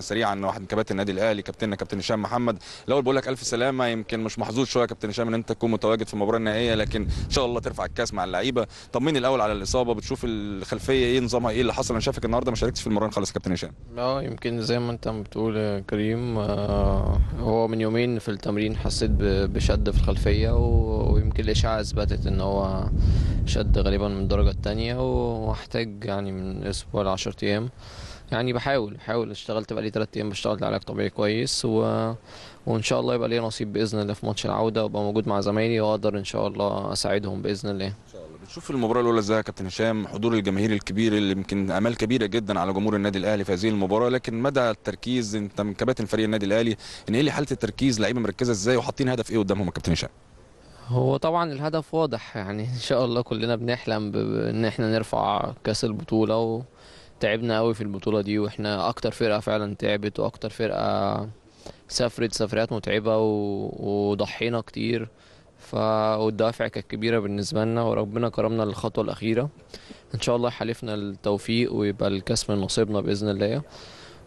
سريعا واحد من كباتن النادي الاهلي كابتننا كابتن هشام محمد الاول بقول لك الف سلامه يمكن مش محظوظ شويه كابتن هشام ان انت تكون متواجد في المباراه النهائيه لكن ان شاء الله ترفع الكاس مع اللعيبه طمني الاول على الاصابه بتشوف الخلفيه ايه نظامها ايه اللي حصل انا شايفك النهارده ما شاركتش في المباراه خالص كابتن هشام اه يمكن زي ما انت بتقول يا كريم آه هو من يومين في التمرين حسيت بشد في الخلفيه ويمكن الاشعه اثبتت ان هو شد غالبا من الدرجه الثانيه واحتاج يعني من اسبوع ل 10 ايام يعني بحاول بحاول اشتغلت بقالي ثلاث ايام بشتغل علاج طبيعي كويس و... وان شاء الله يبقى لي نصيب باذن الله في ماتش العوده وابقى موجود مع زمايلي واقدر ان شاء الله اساعدهم باذن الله. ان شاء الله بتشوف المباراه الاولى ازاي يا كابتن هشام حضور الجماهير الكبير اللي يمكن امال كبيره جدا على جمهور النادي الاهلي في هذه المباراه لكن مدى التركيز انت من كباتن فريق النادي الاهلي ان ايه اللي حاله التركيز لعيبه مركزه ازاي وحاطين هدف ايه قدامهم يا كابتن هشام؟ هو طبعا الهدف واضح يعني ان شاء الله كلنا بنحلم ان احنا نرفع كاس البطوله و... تعبنا قوي في البطوله دي واحنا اكتر فرقه فعلا تعبت واكتر فرقه سافرت سفريات متعبه و... وضحينا كتير ف والدوافع كانت كبيره بالنسبه لنا وربنا كرمنا للخطوه الاخيره ان شاء الله حلفنا التوفيق ويبقى الكاس من نصيبنا باذن الله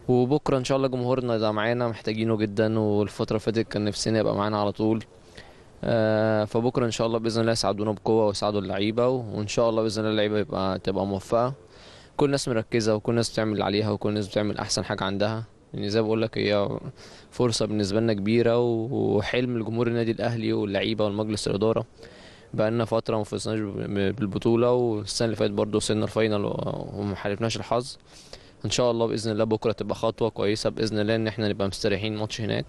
وبكره ان شاء الله جمهورنا يبقى معانا محتاجينه جدا والفتره اللي فاتت كان نفسنا يبقى معانا على طول آه، فبكره ان شاء الله باذن الله يساعدونا بقوه ويساعدوا اللعيبه وان شاء الله باذن الله اللعيبه يبقى تبقى موفقه كل الناس مركزه وكل الناس بتعمل عليها وكل الناس بتعمل احسن حاجه عندها يعني زي ما بقول لك هي فرصه بالنسبه لنا كبيره وحلم لجمهور النادي الاهلي واللعيبه والمجلس الاداره بقالنا فتره ما فزناش بالبطوله والسنه اللي فاتت برضه وصلنا الفاينل وما حالفناش الحظ ان شاء الله باذن الله بكره تبقى خطوه كويسه باذن الله ان احنا نبقى مستريحين ماتش هناك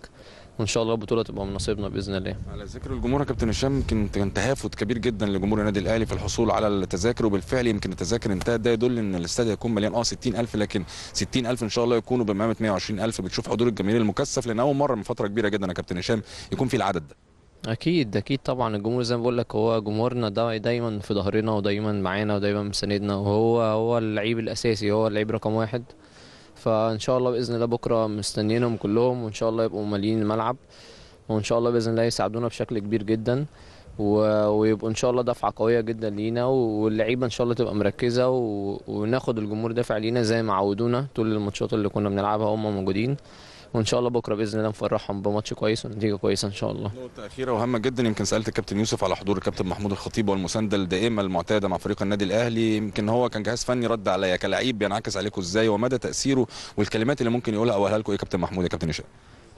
وان شاء الله البطوله تبقى من نصيبنا باذن الله على ذكر الجمهور يا كابتن هشام يمكن كان تهافت كبير جدا لجمهور النادي الاهلي في الحصول على التذاكر وبالفعل يمكن التذاكر انتهت ده يدل ان الاستاد هيكون مليان اه 60000 لكن 60000 ان شاء الله يكونوا بمقامه 120000 بتشوف حضور الجماهير المكثف لان اول مره من فتره كبيره جدا يا كابتن هشام يكون في العدد ده اكيد اكيد طبعا الجمهور زي ما بقول لك هو جمهورنا ده دايما في ظهرنا ودايما معانا ودايما مساندنا وهو هو اللعيب الاساسي هو اللعيب رقم واحد فان شاء الله باذن الله بكره مستنيينهم كلهم وان شاء الله يبقوا مالين الملعب وان شاء الله باذن الله يساعدونا بشكل كبير جدا ويبقوا ان شاء الله دفعه قويه جدا لينا واللعيبه ان شاء الله تبقى مركزه وناخد الجمهور دافع لينا زي ما عودونا طول الماتشات اللي كنا بنلعبها هم موجودين وان شاء الله بكره باذن الله نفرحهم بماتش كويس ونتيجه كويسه ان شاء الله نقطه اخيره وهامه جدا يمكن سالت الكابتن يوسف على حضور الكابتن محمود الخطيب والمسانده الدائمه المعتاده مع فريق النادي الاهلي يمكن هو كان جهاز فني رد عليا كلاعب بينعكس عليكم ازاي ومدى تاثيره والكلمات اللي ممكن يقولها او قالها لكم ايه كابتن محمود يا كابتن هشام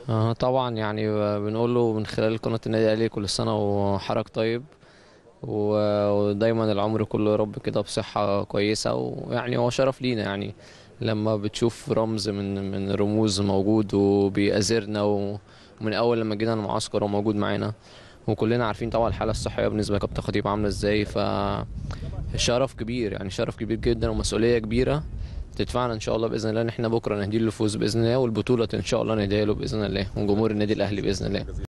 آه طبعا يعني بنقول له من خلال قناه النادي الاهلي كل سنه وحرك طيب ودايما العمر كله يا رب كده بصحه كويسه ويعني هو شرف لينا يعني لما بتشوف رمز من من رموز موجود وبيأزرنا ومن اول لما جينا المعسكر وموجود معانا وكلنا عارفين طبعا الحاله الصحيه بالنسبه لكابتن خطيب عامله ازاي فشرف كبير يعني شرف كبير جدا ومسؤوليه كبيره تدفعنا ان شاء الله باذن الله ان احنا بكره نهدي له الفوز باذن الله والبطوله ان شاء الله نهديها له باذن الله وجمهور النادي الاهلي باذن الله